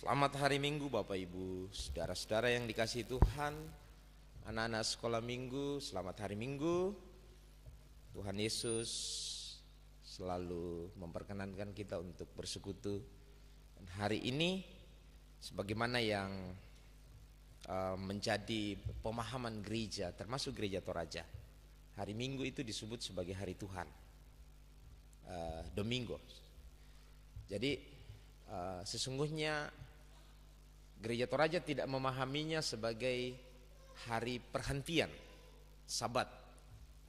Selamat hari Minggu Bapak Ibu, saudara-saudara yang dikasih Tuhan, anak-anak sekolah Minggu, selamat hari Minggu. Tuhan Yesus selalu memperkenankan kita untuk bersekutu. Dan hari ini sebagaimana yang eh, menjadi pemahaman gereja, termasuk gereja Toraja. Hari Minggu itu disebut sebagai hari Tuhan. Eh, Domingo. Jadi eh, sesungguhnya Gereja Toraja tidak memahaminya sebagai hari perhentian, sabat,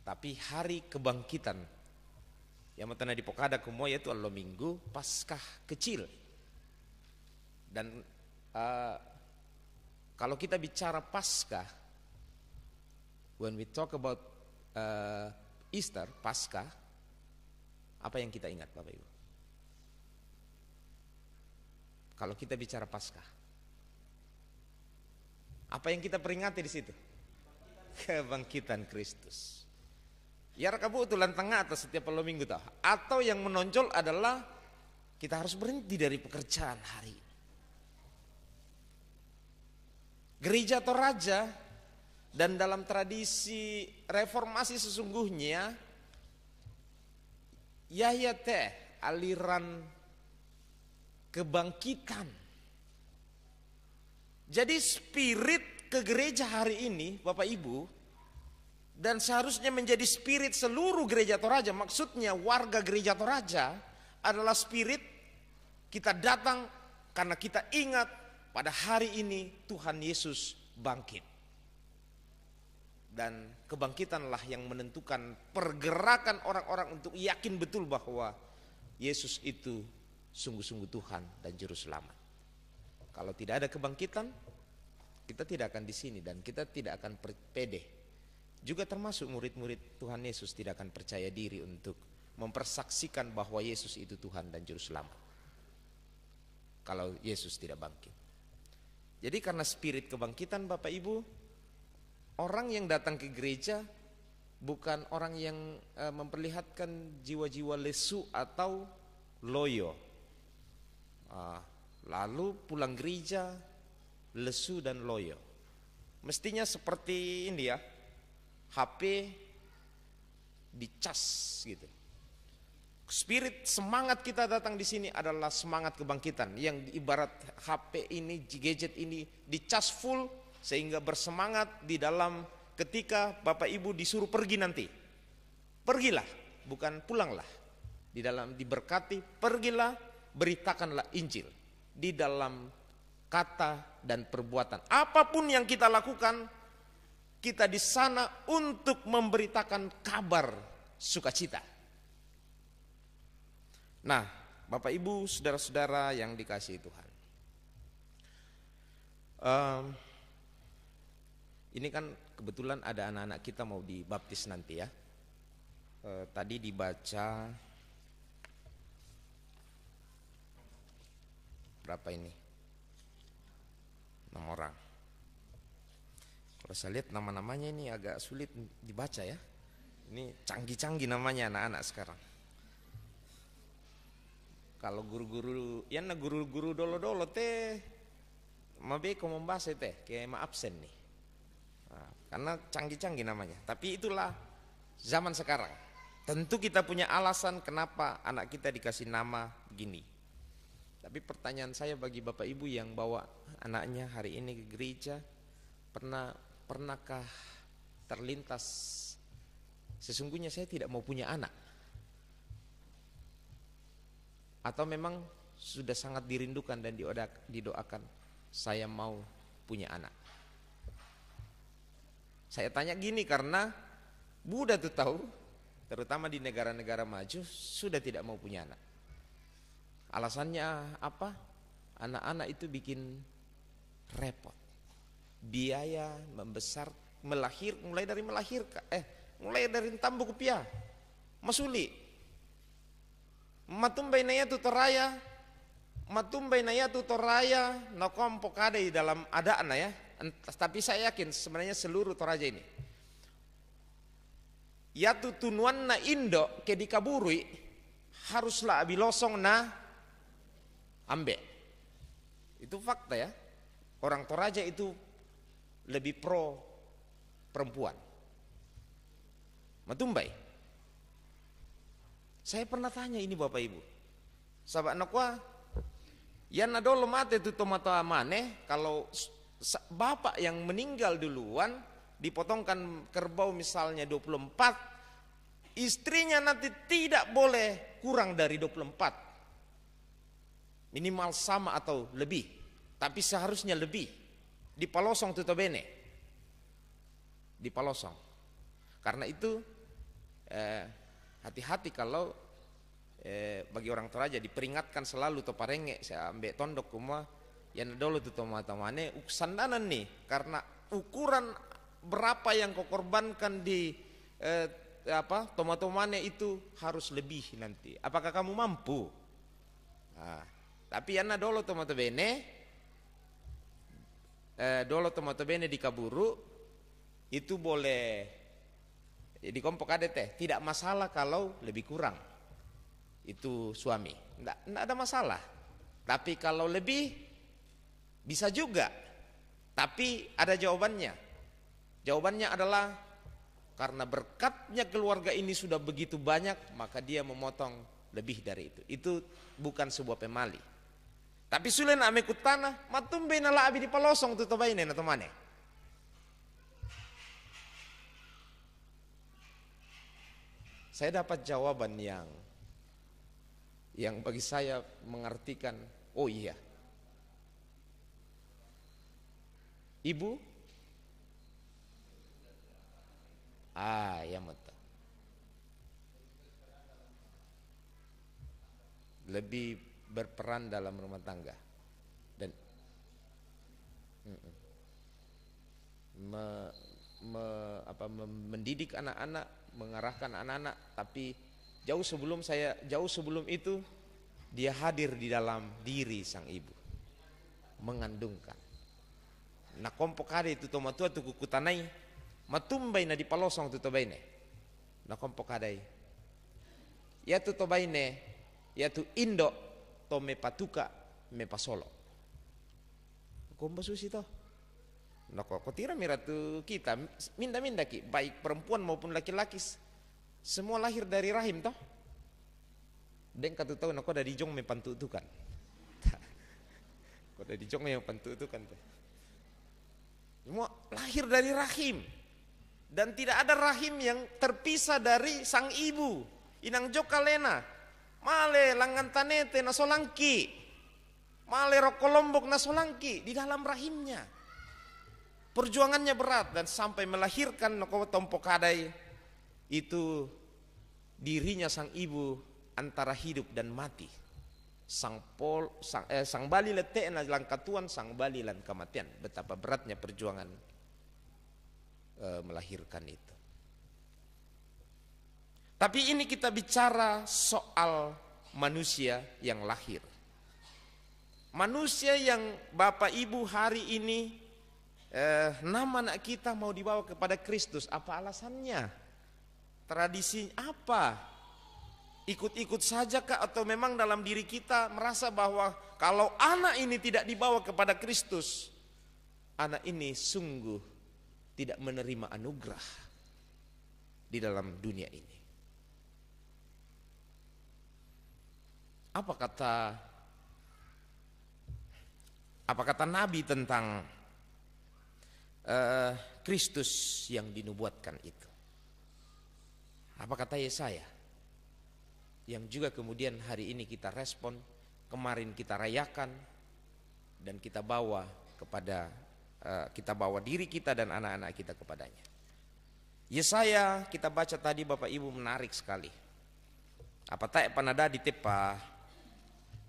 tapi hari kebangkitan. Yang pertama di Pokada kumo yaitu Allah Minggu, Paskah kecil. Dan uh, kalau kita bicara Paskah, when we talk about uh, Easter, Paskah, apa yang kita ingat Bapak Ibu? Kalau kita bicara Paskah, apa yang kita peringati di situ? Kebangkitan Kristus. Ya rekabu tulan tengah atau setiap malam minggu tahu. Atau yang menonjol adalah kita harus berhenti dari pekerjaan hari ini. Gereja atau raja dan dalam tradisi reformasi sesungguhnya Yahya teh aliran kebangkitan jadi spirit ke gereja hari ini Bapak Ibu dan seharusnya menjadi spirit seluruh gereja Toraja maksudnya warga gereja Toraja adalah spirit kita datang karena kita ingat pada hari ini Tuhan Yesus bangkit dan kebangkitanlah yang menentukan pergerakan orang-orang untuk yakin betul bahwa Yesus itu sungguh-sungguh Tuhan dan Juru Selamat. Kalau tidak ada kebangkitan, kita tidak akan di sini dan kita tidak akan pede. Juga termasuk murid-murid Tuhan Yesus tidak akan percaya diri untuk mempersaksikan bahwa Yesus itu Tuhan dan Juru Selamat. Kalau Yesus tidak bangkit. Jadi karena spirit kebangkitan Bapak Ibu, orang yang datang ke gereja bukan orang yang e, memperlihatkan jiwa-jiwa lesu atau loyo. uh, Lalu pulang gereja lesu dan loyo. Mestinya seperti ini ya. HP dicas gitu. Spirit semangat kita datang di sini adalah semangat kebangkitan yang ibarat HP ini, gadget ini dicas full sehingga bersemangat di dalam ketika Bapak Ibu disuruh pergi nanti. Pergilah, bukan pulanglah. Di dalam diberkati, pergilah, beritakanlah Injil di dalam kata dan perbuatan. Apapun yang kita lakukan, kita di sana untuk memberitakan kabar sukacita. Nah, Bapak Ibu, saudara-saudara yang dikasihi Tuhan. Um, ini kan kebetulan ada anak-anak kita mau dibaptis nanti ya. Eh, tadi dibaca berapa ini? 6 orang. Kalau saya lihat nama-namanya ini agak sulit dibaca ya. Ini canggih-canggih namanya anak-anak sekarang. Kalau guru-guru, ya na guru-guru dolo-dolo teh mabeko membahas teh kayak ma absen nih. Nah, karena canggih-canggih namanya. Tapi itulah zaman sekarang. Tentu kita punya alasan kenapa anak kita dikasih nama gini. Tapi pertanyaan saya bagi Bapak Ibu yang bawa anaknya hari ini ke gereja, pernah pernahkah terlintas sesungguhnya saya tidak mau punya anak? Atau memang sudah sangat dirindukan dan didoakan saya mau punya anak? Saya tanya gini karena Buddha tuh tahu terutama di negara-negara maju sudah tidak mau punya anak. Alasannya apa? Anak-anak itu bikin repot. Biaya membesar melahir mulai dari melahir eh mulai dari tambuk pia. Masuli. Matum bainaya tu teraya. Matum bainaya tu teraya nokom pokade di dalam anak ya. Tapi saya yakin sebenarnya seluruh toraja ini. Yatu tunuan na indo ke dikaburui haruslah abilosong na ambek. Itu fakta ya. Orang Toraja itu lebih pro perempuan. Matumbai. Saya pernah tanya ini Bapak Ibu. Sahabat nakwa, yang nadolo itu tomato amane kalau bapak yang meninggal duluan dipotongkan kerbau misalnya 24 istrinya nanti tidak boleh kurang dari 24 minimal sama atau lebih tapi seharusnya lebih di palosong bene di palosong karena itu eh, hati-hati eh, kalau eh, bagi orang toraja diperingatkan selalu to parenge saya ambek tondok kuma yang dulu tuh tamane uksandanan nih karena ukuran berapa yang kau korbankan di eh, apa tomatomane itu harus lebih nanti. Apakah kamu mampu? Nah, tapi Anna dolo tomato bene, eh, dolo tomato bene di Kaburu itu boleh jadi kompok ada teh tidak masalah kalau lebih kurang itu suami tidak ada masalah tapi kalau lebih bisa juga tapi ada jawabannya jawabannya adalah karena berkatnya keluarga ini sudah begitu banyak maka dia memotong lebih dari itu itu bukan sebuah pemali tapi sulen ame kutana, matum bena abi di palosong tu tobaine na tomane. Saya dapat jawaban yang yang bagi saya mengartikan, oh iya. Ibu Ah, ya mata. Lebih berperan dalam rumah tangga dan mm -mm, me, me, apa, mendidik anak-anak, mengarahkan anak-anak, tapi jauh sebelum saya jauh sebelum itu dia hadir di dalam diri sang ibu mengandungkan. Nah kompok hari itu toma tua kutanai kukutanai na di palosong tu tobaine. Na kompok hadai. Ya tu tobaine, ya tu indok to me patuka me pasolo kumpa susi toh Nako kotira tu kita minda-minda ki baik perempuan maupun laki-laki semua lahir dari rahim toh deng katu tahu nako dari jong me pantu tu kan kau dari jong me pantu tu kan semua lahir dari rahim dan tidak ada rahim yang terpisah dari sang ibu inang jokalena Male langan tanete nasolangki. Male rokolombok nasolangki di dalam rahimnya. Perjuangannya berat dan sampai melahirkan Nokowo kadai itu dirinya sang ibu antara hidup dan mati. Sang pol sang, eh, sang bali letek tuan sang bali lan kematian. Betapa beratnya perjuangan eh, melahirkan itu. Tapi ini kita bicara soal manusia yang lahir. Manusia yang Bapak Ibu hari ini eh, nama anak kita mau dibawa kepada Kristus, apa alasannya? Tradisi apa? Ikut-ikut saja kah atau memang dalam diri kita merasa bahwa kalau anak ini tidak dibawa kepada Kristus, anak ini sungguh tidak menerima anugerah di dalam dunia ini. Apa kata apa kata Nabi tentang uh, Kristus yang dinubuatkan itu? Apa kata Yesaya? Yang juga kemudian hari ini kita respon, kemarin kita rayakan dan kita bawa kepada eh, kita bawa diri kita dan anak-anak kita kepadanya. Yesaya kita baca tadi Bapak Ibu menarik sekali. Apa tak panada di tepa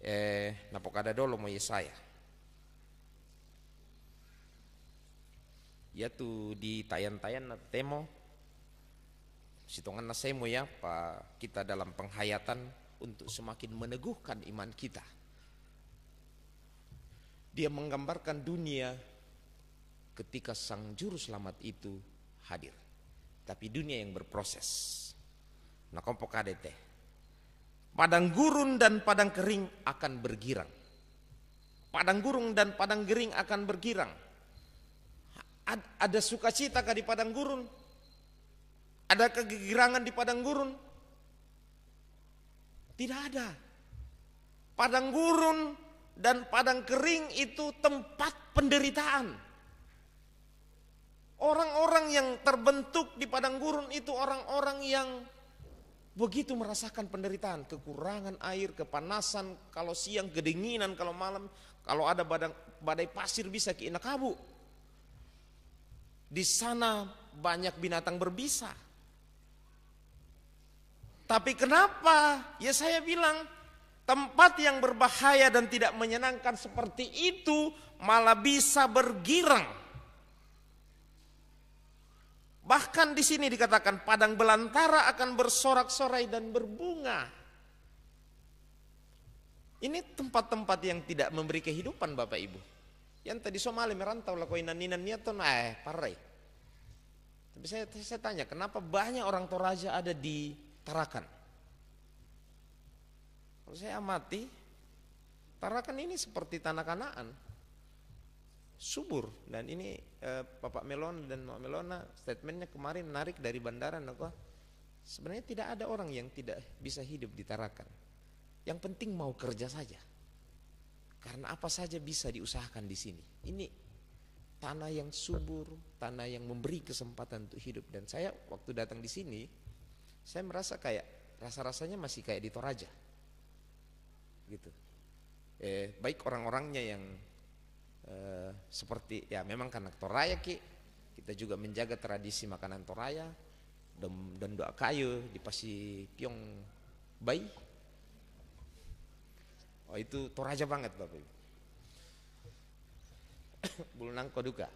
eh, dolo mo Yesaya. Ya tu di tayan-tayan na temo sitongan na saya mo ya pa kita dalam penghayatan untuk semakin meneguhkan iman kita. Dia menggambarkan dunia ketika sang juru selamat itu hadir. Tapi dunia yang berproses. Nah kompok adete Padang gurun dan padang kering akan bergirang. Padang gurun dan padang kering akan bergirang. Ada sukacita kah di padang gurun? Ada kegirangan di padang gurun? Tidak ada. Padang gurun dan padang kering itu tempat penderitaan. Orang-orang yang terbentuk di padang gurun itu orang-orang yang Begitu merasakan penderitaan, kekurangan air, kepanasan, kalau siang kedinginan, kalau malam, kalau ada badang, badai pasir bisa kena kabu. Di sana banyak binatang berbisa. Tapi kenapa? Ya saya bilang, tempat yang berbahaya dan tidak menyenangkan seperti itu malah bisa bergirang. Bahkan di sini dikatakan padang belantara akan bersorak-sorai dan berbunga. Ini tempat-tempat yang tidak memberi kehidupan Bapak Ibu. Yang tadi Somali merantau koinan ninan niaton eh parai. Tapi saya, saya tanya kenapa banyak orang Toraja ada di Tarakan? Kalau saya amati, Tarakan ini seperti tanah kanaan subur dan ini eh, Bapak Melon dan mbak Melona statementnya kemarin narik dari Bandara Noko sebenarnya tidak ada orang yang tidak bisa hidup di Tarakan yang penting mau kerja saja karena apa saja bisa diusahakan di sini ini tanah yang subur tanah yang memberi kesempatan untuk hidup dan saya waktu datang di sini saya merasa kayak rasa-rasanya masih kayak di Toraja gitu eh, baik orang-orangnya yang Eh, seperti ya memang karena Toraya ki kita juga menjaga tradisi makanan Toraya dan, dan doa kayu di pasi piong bayi oh itu Toraja banget bapak ibu bulunang koduka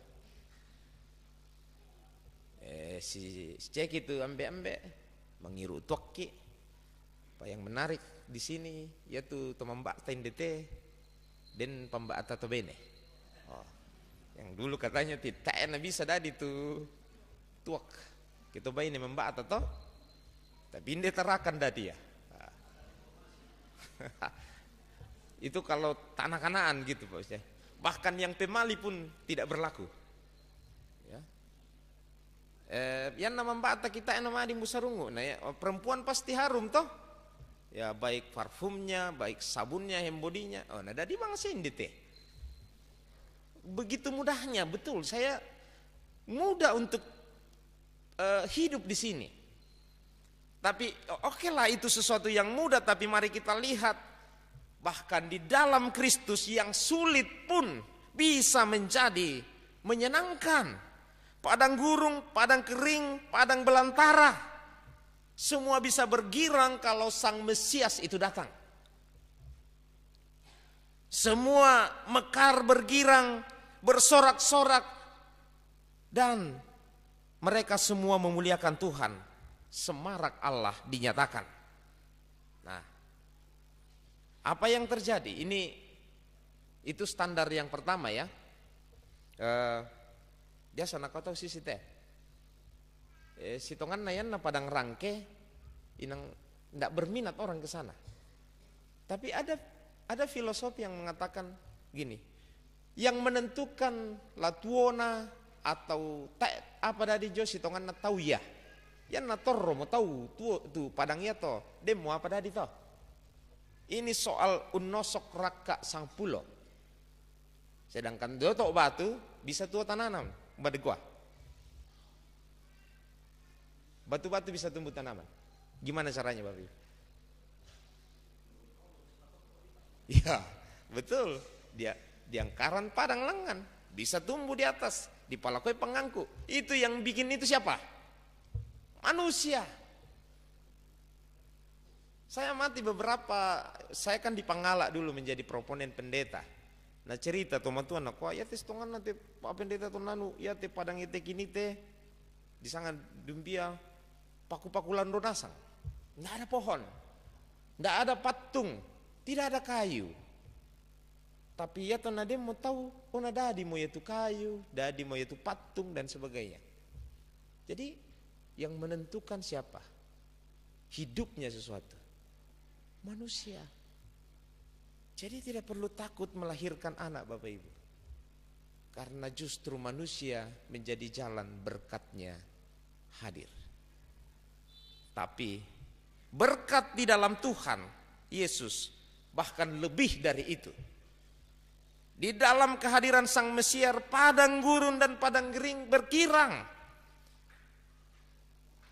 eh, si, cek itu ambe-ambe mengiru tuaki apa yang menarik di sini yaitu temambak dete dan pembak atau bene yang dulu katanya tidak Nabi sadadi tu tuak kita bayi ini membak atau toh tapi ini terakan tadi ya itu kalau tanah kanaan gitu Pak Ustaz bahkan yang pemali pun tidak berlaku ya eh, yang nama mbak kita yang nama di musarungu nah ya, oh, perempuan pasti harum toh ya baik parfumnya baik sabunnya hembodinya oh nah dari bang sindi teh begitu mudahnya, betul. Saya mudah untuk uh, hidup di sini. Tapi oke okay lah itu sesuatu yang mudah, tapi mari kita lihat bahkan di dalam Kristus yang sulit pun bisa menjadi menyenangkan. Padang gurung, padang kering, padang belantara. Semua bisa bergirang kalau sang Mesias itu datang. Semua mekar bergirang, bersorak-sorak dan mereka semua memuliakan Tuhan. Semarak Allah dinyatakan. Nah, apa yang terjadi? Ini itu standar yang pertama ya. Eh, dia sana kau tahu si teh. Eh, tongan nayan na padang rangke inang ndak berminat orang ke sana. Tapi ada ada filosofi yang mengatakan gini, yang menentukan latuona atau ta, apa dari si tongan tahu ya yang nator mau tahu tu tu padangnya to demo apa dari to ini soal unosok raka sang pulo sedangkan tok batu bisa tua tanaman tananam badegua batu-batu bisa tumbuh tanaman gimana caranya babi ya betul dia di angkaran padang lengan bisa tumbuh di atas di palakoi pengangku itu yang bikin itu siapa manusia saya mati beberapa saya kan di Pangala dulu menjadi proponen pendeta nah cerita teman-teman aku nah, ya tes tongan nanti pak pendeta tuh nanu ya te padang ite kini te di sana dumbia paku-pakulan donasang nggak ada pohon nggak ada patung tidak ada kayu tapi ya, tuh nadi mau tahu, oh, nada di mau yaitu kayu, dadi mau yaitu patung dan sebagainya. Jadi yang menentukan siapa hidupnya sesuatu manusia. Jadi tidak perlu takut melahirkan anak Bapak Ibu. Karena justru manusia menjadi jalan berkatnya hadir. Tapi berkat di dalam Tuhan Yesus bahkan lebih dari itu. Di dalam kehadiran Sang Mesiar, padang gurun dan padang gering berkirang.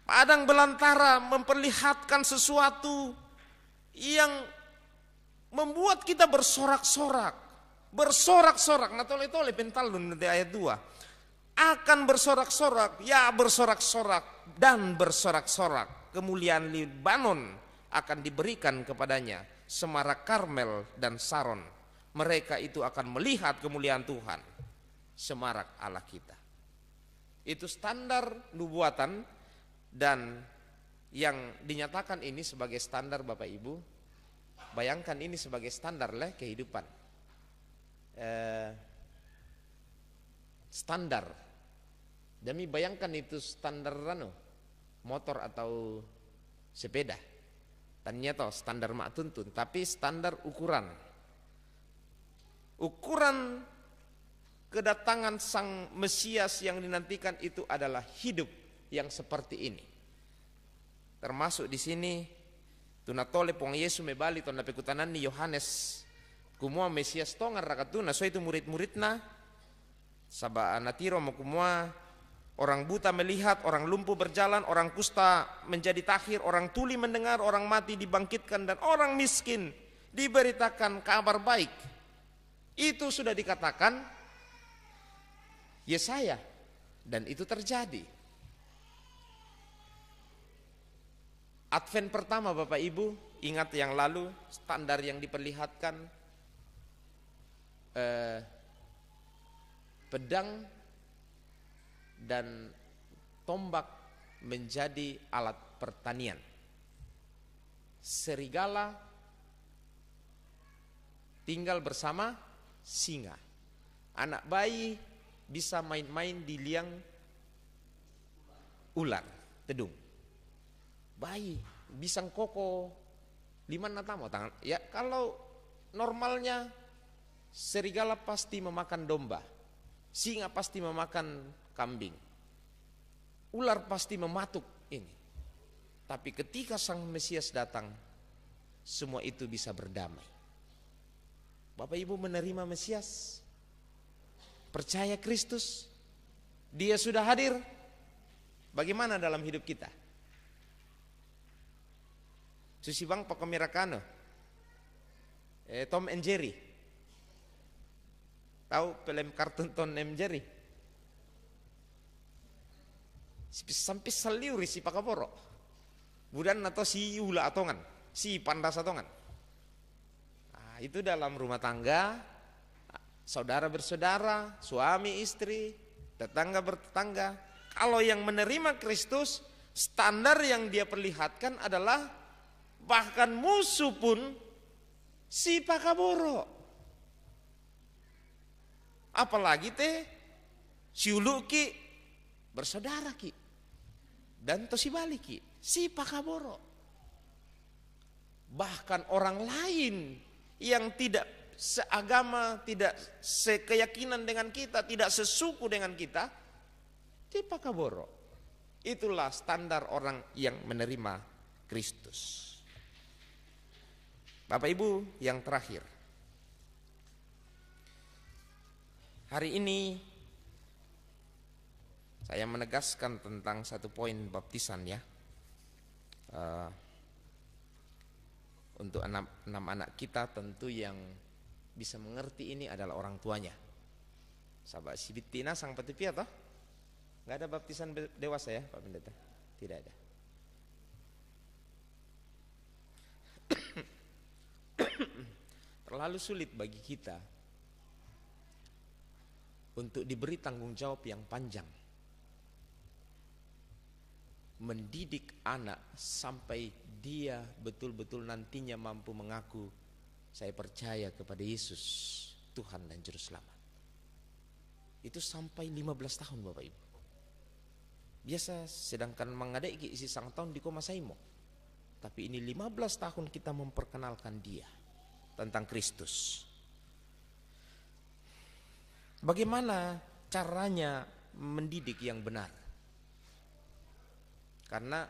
Padang belantara memperlihatkan sesuatu yang membuat kita bersorak-sorak. Bersorak-sorak, nah tole-tole pentalun di ayat 2. Akan bersorak-sorak, ya bersorak-sorak dan bersorak-sorak. Kemuliaan Libanon akan diberikan kepadanya, Semarak Karmel dan Saron mereka itu akan melihat kemuliaan Tuhan semarak Allah kita itu standar nubuatan dan yang dinyatakan ini sebagai standar Bapak Ibu bayangkan ini sebagai standar lah kehidupan eh, standar demi bayangkan itu standar rano motor atau sepeda ternyata standar mak tuntun tapi standar ukuran Ukuran kedatangan sang Mesias yang dinantikan itu adalah hidup yang seperti ini. Termasuk di sini tunatole pung Yesu mebali Pekutanan ni Yohanes kumua Mesias tongar Tuna, so itu murid-muridna saba anatiro mau kumua Orang buta melihat, orang lumpuh berjalan, orang kusta menjadi tahir, orang tuli mendengar, orang mati dibangkitkan, dan orang miskin diberitakan kabar baik. Itu sudah dikatakan Yesaya dan itu terjadi. Advent pertama Bapak Ibu, ingat yang lalu standar yang diperlihatkan eh, pedang dan tombak menjadi alat pertanian. Serigala tinggal bersama singa. Anak bayi bisa main-main di liang ular, tedung. Bayi, bisa koko, lima natamo tangan. Ya kalau normalnya serigala pasti memakan domba, singa pasti memakan kambing, ular pasti mematuk ini. Tapi ketika sang Mesias datang, semua itu bisa berdamai. Bapak Ibu menerima Mesias, percaya Kristus, dia sudah hadir. Bagaimana dalam hidup kita? Susi Bang Pokemirakano, eh, Tom and Jerry, tahu film kartun Tom and Jerry? Sampai seliuri si pakaporo, budan atau si ula atongan, si pandas atongan itu dalam rumah tangga, saudara bersaudara, suami istri, tetangga bertetangga. Kalau yang menerima Kristus, standar yang dia perlihatkan adalah bahkan musuh pun si pakaboro. Apalagi teh siuluki bersaudara ki dan ki si pakaboro. Bahkan orang lain yang tidak seagama, tidak sekeyakinan dengan kita, tidak sesuku dengan kita, dipakaboro. Itulah standar orang yang menerima Kristus. Bapak Ibu yang terakhir. Hari ini saya menegaskan tentang satu poin baptisan ya. Uh, untuk enam, enam anak kita tentu yang bisa mengerti ini adalah orang tuanya. Sahabat Sibitina sang petipi toh? Enggak ada baptisan dewasa ya, Pak Pendeta? Tidak ada. Terlalu sulit bagi kita untuk diberi tanggung jawab yang panjang. Mendidik anak sampai dia betul-betul nantinya mampu mengaku saya percaya kepada Yesus Tuhan dan Juru Selamat itu sampai 15 tahun Bapak Ibu biasa sedangkan mengadai isi sang tahun di koma saimo tapi ini 15 tahun kita memperkenalkan dia tentang Kristus bagaimana caranya mendidik yang benar karena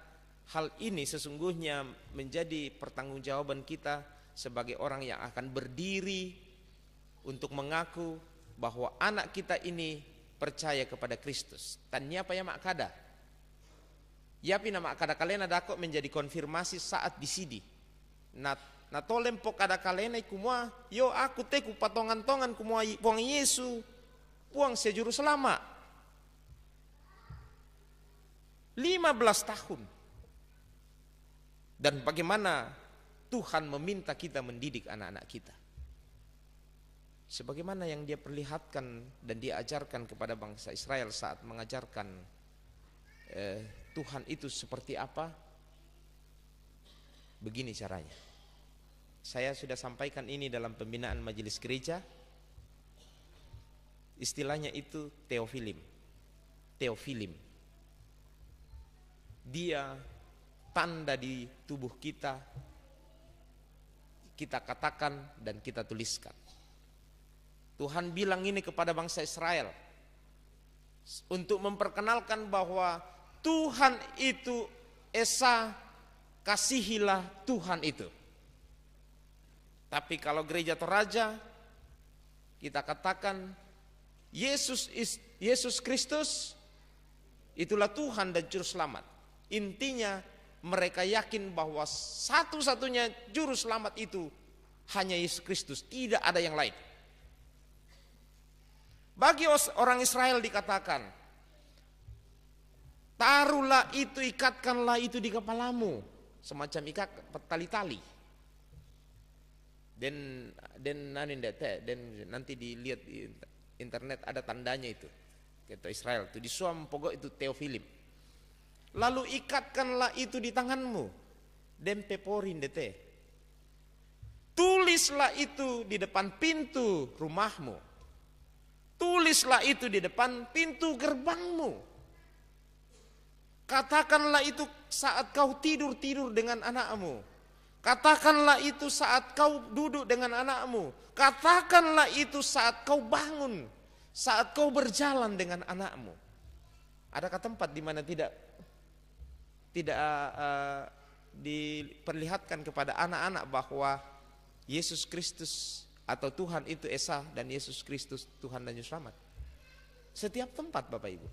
Hal ini sesungguhnya menjadi pertanggungjawaban kita sebagai orang yang akan berdiri untuk mengaku bahwa anak kita ini percaya kepada Kristus. Tanya apa ya makada? pina nama kada kalian ada kok menjadi konfirmasi saat di sini. Nat natolem pok ada kalian kumua yo aku teku patongan-tongan kumua puang Yesu puang sejuru selama 15 tahun dan bagaimana Tuhan meminta kita mendidik anak-anak kita. Sebagaimana yang dia perlihatkan dan dia ajarkan kepada bangsa Israel saat mengajarkan eh, Tuhan itu seperti apa, begini caranya. Saya sudah sampaikan ini dalam pembinaan majelis gereja. Istilahnya itu teofilim. Teofilim. Dia tanda di tubuh kita, kita katakan dan kita tuliskan. Tuhan bilang ini kepada bangsa Israel untuk memperkenalkan bahwa Tuhan itu Esa kasihilah Tuhan itu. Tapi kalau gereja Toraja kita katakan Yesus Yesus Kristus itulah Tuhan dan juru selamat. Intinya mereka yakin bahwa satu-satunya juru selamat itu hanya Yesus Kristus, tidak ada yang lain. Bagi orang Israel dikatakan, taruhlah itu, ikatkanlah itu di kepalamu, semacam ikat tali-tali. Dan dan dan nanti dilihat di internet ada tandanya itu. Kata Israel itu di suam pokok itu teofilim. Lalu ikatkanlah itu di tanganmu. dempeporin dete. Tulislah itu di depan pintu rumahmu. Tulislah itu di depan pintu gerbangmu. Katakanlah itu saat kau tidur-tidur dengan anakmu. Katakanlah itu saat kau duduk dengan anakmu. Katakanlah itu saat kau bangun. Saat kau berjalan dengan anakmu. Adakah tempat di mana tidak tidak uh, diperlihatkan kepada anak-anak bahwa Yesus Kristus atau Tuhan itu Esa dan Yesus Kristus Tuhan dan Juru Setiap tempat Bapak Ibu.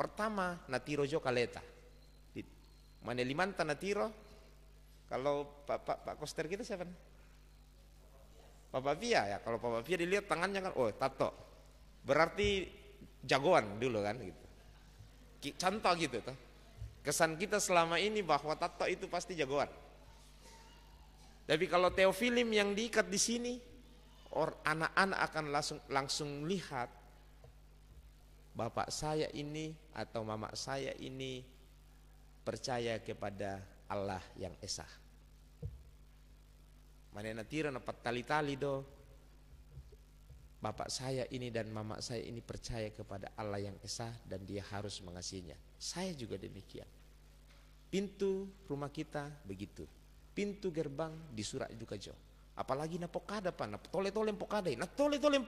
Pertama Natiro Jokaleta. Di Manelimanta Natiro. Kalau Pak, Pak, Pak Koster kita siapa? Bapak Pia ya. Kalau Bapak Via dilihat tangannya kan, oh tato. Berarti jagoan dulu kan gitu. Contoh gitu tuh Kesan kita selama ini bahwa tato itu pasti jagoan. Tapi kalau teofilim yang diikat di sini, anak-anak akan langsung langsung lihat bapak saya ini atau mama saya ini percaya kepada Allah yang esa. Mana nanti apa tali-tali do bapak saya ini dan Mamak saya ini percaya kepada Allah yang esa dan dia harus mengasihinya. Saya juga demikian. Pintu rumah kita begitu. Pintu gerbang di surat juga jauh. Apalagi na pokada pa, na tole nah, tole na tole tole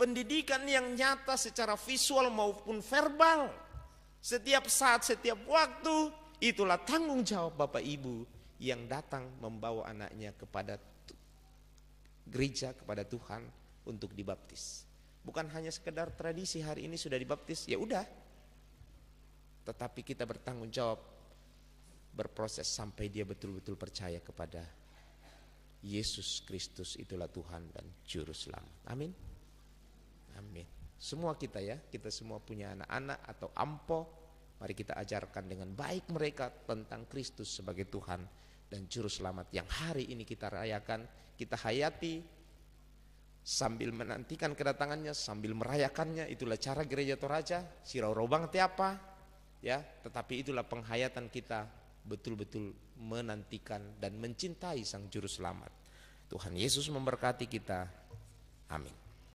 Pendidikan yang nyata secara visual maupun verbal. Setiap saat, setiap waktu, itulah tanggung jawab Bapak Ibu yang datang membawa anaknya kepada gereja, kepada Tuhan, untuk dibaptis. Bukan hanya sekedar tradisi hari ini sudah dibaptis, ya udah. Tetapi kita bertanggung jawab berproses sampai dia betul-betul percaya kepada Yesus Kristus itulah Tuhan dan juru selamat. Amin. Amin. Semua kita ya, kita semua punya anak-anak atau ampo, mari kita ajarkan dengan baik mereka tentang Kristus sebagai Tuhan dan juru selamat yang hari ini kita rayakan, kita hayati, sambil menantikan kedatangannya, sambil merayakannya, itulah cara gereja Toraja, sirau robang tiapa, ya. Tetapi itulah penghayatan kita betul-betul menantikan dan mencintai Sang Juru Selamat. Tuhan Yesus memberkati kita. Amin.